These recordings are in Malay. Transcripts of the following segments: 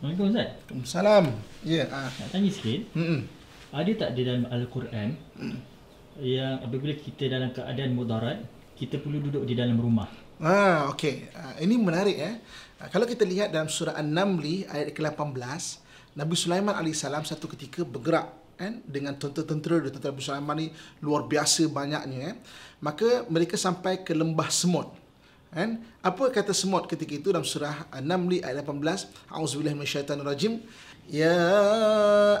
Assalamualaikum Ustaz. Assalamualaikum. Ya. Yeah. Nak tanya sikit. Hmm. Ada tak di dalam Al-Quran mm. yang apabila kita dalam keadaan mudarat, kita perlu duduk di dalam rumah? Ah, okey. Uh, ini menarik eh. Uh, kalau kita lihat dalam surah An-Naml ayat ke-18, Nabi Sulaiman alaihissalam satu ketika bergerak kan dengan tentera-tentera dari tentera Nabi Sulaiman ni luar biasa banyaknya eh. Maka mereka sampai ke lembah semut. Kan? Apa kata semut ketika itu dalam surah An-Naml ayat 18? Auzubillahi rajim. Ya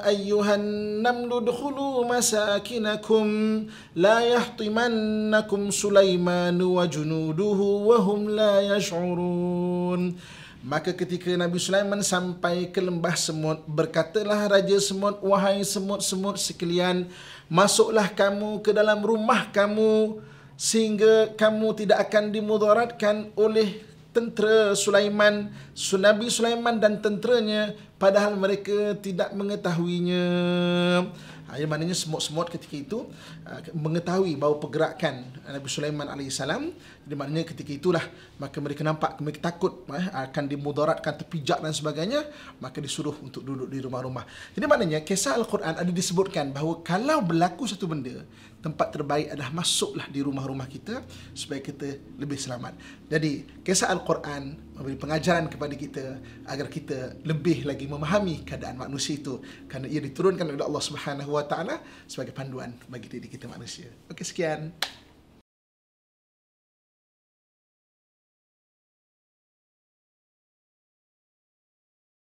ayyuhan naml udkhulu masakinakum la yahtimannakum Sulaiman wa junuduhu wa hum la yash'urun. Maka ketika Nabi Sulaiman sampai ke lembah semut, berkatalah Raja Semut, wahai semut-semut sekalian, masuklah kamu ke dalam rumah kamu, sehingga kamu tidak akan dimudaratkan oleh tentera Sulaiman, Nabi Sulaiman dan tenteranya padahal mereka tidak mengetahuinya. Ha, yang maknanya semut-semut ketika itu ha, mengetahui bahawa pergerakan ha, Nabi Sulaiman AS. Jadi maknanya ketika itulah maka mereka nampak, mereka takut ha, akan dimudaratkan, terpijak dan sebagainya. Maka disuruh untuk duduk di rumah-rumah. Jadi maknanya kisah Al-Quran ada disebutkan bahawa kalau berlaku satu benda, tempat terbaik adalah masuklah di rumah-rumah kita supaya kita lebih selamat. Jadi kisah Al-Quran memberi pengajaran kepada kita agar kita lebih lagi memahami keadaan manusia itu kerana ia diturunkan oleh Allah Subhanahu Taala sebagai panduan bagi diri kita manusia. Okey sekian.